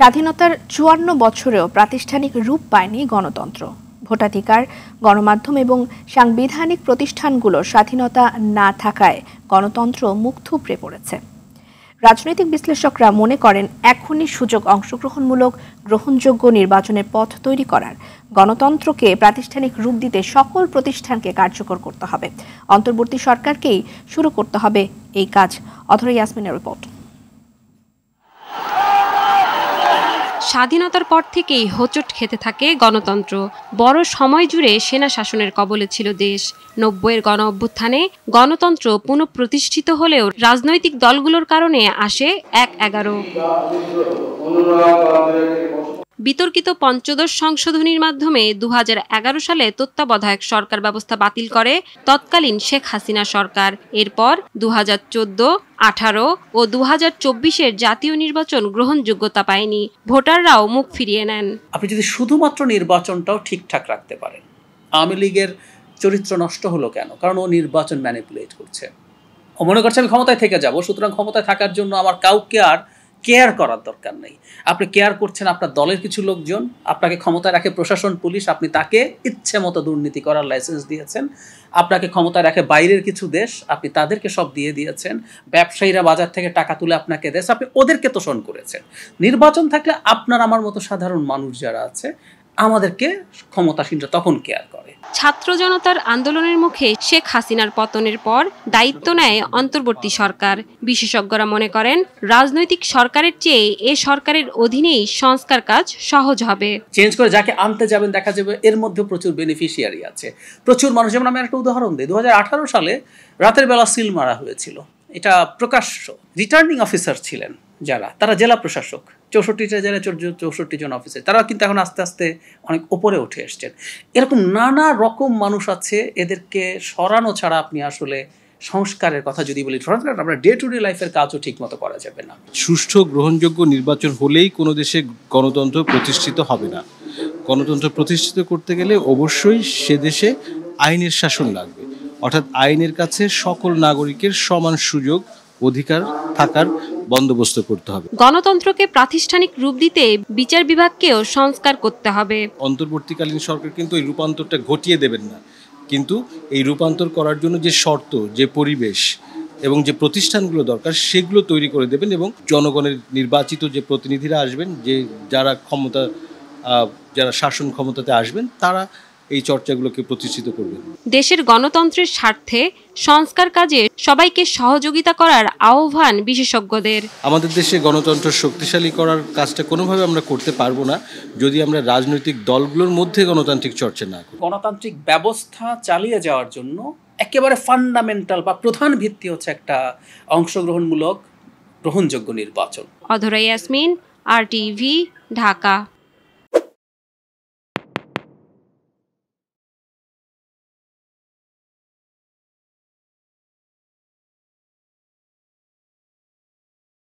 স্বাধীনতার চুয়ান্ন বছরেও প্রাতিষ্ঠানিক রূপ পায়নি গণতন্ত্র ভোটাধিকার গণমাধ্যম এবং সাংবিধানিক প্রতিষ্ঠানগুলোর স্বাধীনতা না থাকায় গণতন্ত্র মুখ থুপড়ে পড়েছে রাজনৈতিক বিশ্লেষকরা মনে করেন এখনই সুযোগ অংশগ্রহণমূলক গ্রহণযোগ্য নির্বাচনের পথ তৈরি করার গণতন্ত্রকে প্রাতিষ্ঠানিক রূপ দিতে সকল প্রতিষ্ঠানকে কার্যকর করতে হবে অন্তর্বর্তী সরকারকেই শুরু করতে হবে এই কাজ অথরে ইয়াসমিনের রিপোর্ট স্বাধীনতার পর থেকেই হোঁচট খেতে থাকে গণতন্ত্র বড় সময় জুড়ে সেনা শাসনের কবলে ছিল দেশ নব্বইয়ের গণ অভ্যুত্থানে গণতন্ত্র পুনঃপ্রতিষ্ঠিত হলেও রাজনৈতিক দলগুলোর কারণে আসে এক এগারো বিতর্কিত পঞ্চদশ সংশোধনীর মাধ্যমে দু সালে তত্ত্বাবধায়ক সরকার ব্যবস্থা বাতিল করে তৎকালীন শেখ হাসিনা সরকার এরপর দু হাজার চোদ্দ আঠারো ও দু হাজার চব্বিশের জাতীয় নির্বাচন গ্রহণযোগ্যতা পায়নি ভোটাররাও মুখ ফিরিয়ে নেন আপনি যদি শুধুমাত্র নির্বাচনটাও ঠিকঠাক রাখতে পারেন আওয়ামী লীগের চরিত্র নষ্ট হলো কেন কারণ ও নির্বাচন ম্যানিপুলেট করছে মনে করছে আমি ক্ষমতায় থেকে যাব সুতরাং ক্ষমতায় থাকার জন্য আমার কাউকে আর কেয়ার করার দরকার নেই আপনি কেয়ার করছেন আপনার দলের কিছু লোকজন আপনাকে ক্ষমতায় রাখে প্রশাসন পুলিশ আপনি তাকে ইচ্ছে মতো দুর্নীতি করার লাইসেন্স দিয়েছেন আপনাকে ক্ষমতায় রাখে বাইরের কিছু দেশ আপনি তাদেরকে সব দিয়ে দিয়েছেন ব্যবসায়ীরা বাজার থেকে টাকা তুলে আপনাকে দেশ আপনি ওদেরকে তোষণ করেছেন নির্বাচন থাকলে আপনার আমার মতো সাধারণ মানুষ যারা আছে আমাদেরকে ক্ষমতাসীনরা তখন কেয়ার করে ছাত্র জনতার আন্দোলনের মুখে শেখ হাসিনার পতনের পর দায়িত্ব নেয় অন্তর্বর্তী সরকার বিশেষজ্ঞরা মনে করেন রাজনৈতিক সরকারের চেয়ে এ সরকারের অধীনেই সংস্কার কাজ সহজ হবে চেঞ্জ করে যাকে আনতে যাবেন দেখা যাবে এর মধ্যে প্রচুর বেনিফিশিয়ারি আছে প্রচুর মানুষ যেমন আমি একটা উদাহরণ দিই দু সালে রাতের বেলা সিল মারা হয়েছিল এটা প্রকাশ্য রিটার্নিং অফিসার ছিলেন যারা তারা জেলা প্রশাসক চৌষট্টিটা জেলায় চৌষট্টি জন অফিসে তারা কিন্তু এখন আস্তে আস্তে অনেক ওপরে উঠে এসছেন এরকম নানা রকম মানুষ আছে এদেরকে সরানো ছাড়া আপনি আসলে সংস্কারের কথা যদি বলি ধরেন আমরা ডে টু ডে লাইফের কাজও ঠিকমতো করা যাবে না সুষ্ঠু গ্রহণযোগ্য নির্বাচন হলেই কোনো দেশে গণতন্ত্র প্রতিষ্ঠিত হবে না গণতন্ত্র প্রতিষ্ঠিত করতে গেলে অবশ্যই সে দেশে আইনের শাসন লাগবে অর্থাৎ আইনের কাছে সকল নাগরিকের সমান সুযোগ অধিকার থাকার বন্দোবস্ত করতে হবে গণতন্ত্রকে প্রাতিষ্ঠানিক রূপ দিতে বিচার বিভাগকেও সংস্কার করতে হবে অন্তর্বর্তীকালীন সরকার কিন্তু এই রূপান্তরটা ঘটিয়ে দেবেন না কিন্তু এই রূপান্তর করার জন্য যে শর্ত যে পরিবেশ এবং যে প্রতিষ্ঠানগুলো দরকার সেগুলো তৈরি করে দেবেন এবং জনগণের নির্বাচিত যে প্রতিনিধিরা আসবেন যে যারা ক্ষমতা যারা শাসন ক্ষমতাতে আসবেন তারা এই চর্চাগুলোকে প্রতিষ্ঠিত করবে দেশের গণতন্ত্রের স্বার্থে সংস্কার কাজে সবাইকে সহযোগিতা করার আহ্বান বিশেষজ্ঞদের আমাদের দেশে গণতন্ত্র শক্তিশালী করার কাজটা কোনোভাবে আমরা করতে পারবো না যদি আমরা রাজনৈতিক দলগুলোর মধ্যে গণতান্ত্রিক চর্চা না গণতান্ত্রিক ব্যবস্থা চালিয়ে যাওয়ার জন্য একেবারে ফান্ডামেন্টাল বা প্রধান ভিত্তি হচ্ছে একটা অংশগ্রহণমূলক গ্রহণযোগ্য নির্বাচন অধরা ইয়াসমিন আর টিভি ঢাকা